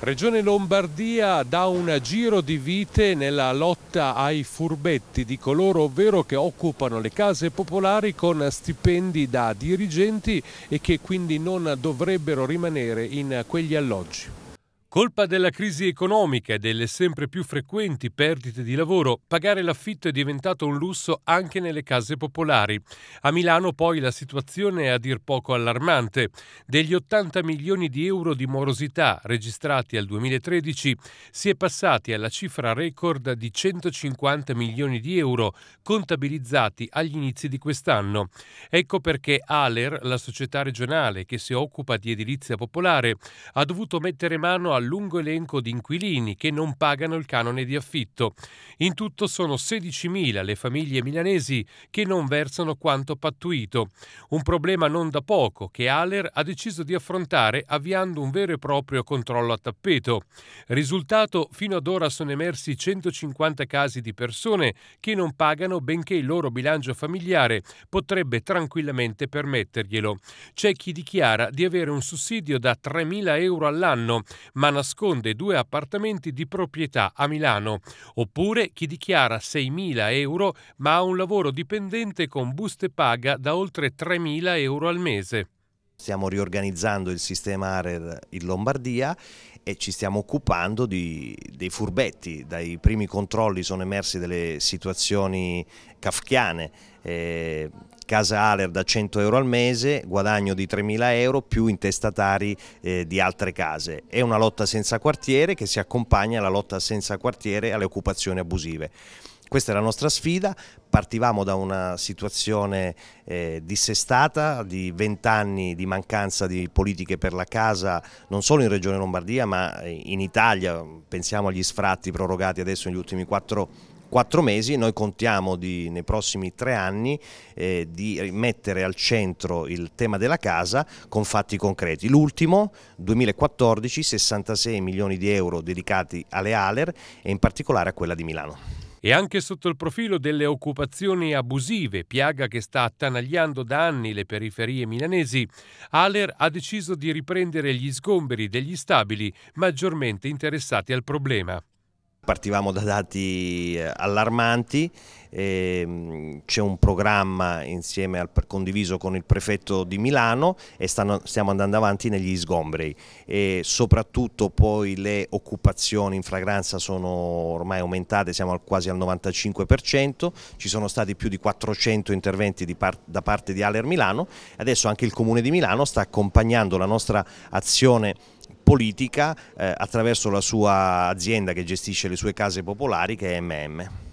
Regione Lombardia dà un giro di vite nella lotta ai furbetti di coloro ovvero che occupano le case popolari con stipendi da dirigenti e che quindi non dovrebbero rimanere in quegli alloggi. Colpa della crisi economica e delle sempre più frequenti perdite di lavoro, pagare l'affitto è diventato un lusso anche nelle case popolari. A Milano poi la situazione è a dir poco allarmante. Degli 80 milioni di euro di morosità registrati al 2013 si è passati alla cifra record di 150 milioni di euro contabilizzati agli inizi di quest'anno. Ecco perché ALER, la società regionale che si occupa di edilizia popolare, ha dovuto mettere mano al lungo elenco di inquilini che non pagano il canone di affitto. In tutto sono 16.000 le famiglie milanesi che non versano quanto pattuito. Un problema non da poco che Aller ha deciso di affrontare avviando un vero e proprio controllo a tappeto. Risultato, fino ad ora sono emersi 150 casi di persone che non pagano benché il loro bilancio familiare potrebbe tranquillamente permetterglielo. C'è chi dichiara di avere un sussidio da 3.000 euro all'anno, ma nasconde due appartamenti di proprietà a Milano, oppure chi dichiara 6.000 euro ma ha un lavoro dipendente con buste paga da oltre 3.000 euro al mese. Stiamo riorganizzando il sistema ARER in Lombardia e ci stiamo occupando di, dei furbetti. Dai primi controlli sono emersi delle situazioni kafkiane eh, casa Aler da 100 euro al mese, guadagno di 3.000 euro più intestatari eh, di altre case. È una lotta senza quartiere che si accompagna alla lotta senza quartiere e alle occupazioni abusive. Questa è la nostra sfida, partivamo da una situazione eh, dissestata di 20 anni di mancanza di politiche per la casa non solo in Regione Lombardia ma eh, in Italia, pensiamo agli sfratti prorogati adesso negli ultimi 4 anni quattro mesi, noi contiamo di, nei prossimi tre anni eh, di mettere al centro il tema della casa con fatti concreti. L'ultimo, 2014, 66 milioni di euro dedicati alle ALER e in particolare a quella di Milano e anche sotto il profilo delle occupazioni abusive, piaga che sta attanagliando da anni le periferie milanesi, Haller ha deciso di riprendere gli sgomberi degli stabili maggiormente interessati al problema partivamo da dati eh, allarmanti, ehm, c'è un programma al, condiviso con il prefetto di Milano e stanno, stiamo andando avanti negli sgombri e soprattutto poi le occupazioni in fragranza sono ormai aumentate, siamo al, quasi al 95%, ci sono stati più di 400 interventi par, da parte di Aler Milano, adesso anche il Comune di Milano sta accompagnando la nostra azione politica eh, attraverso la sua azienda che gestisce le sue case popolari che è MM.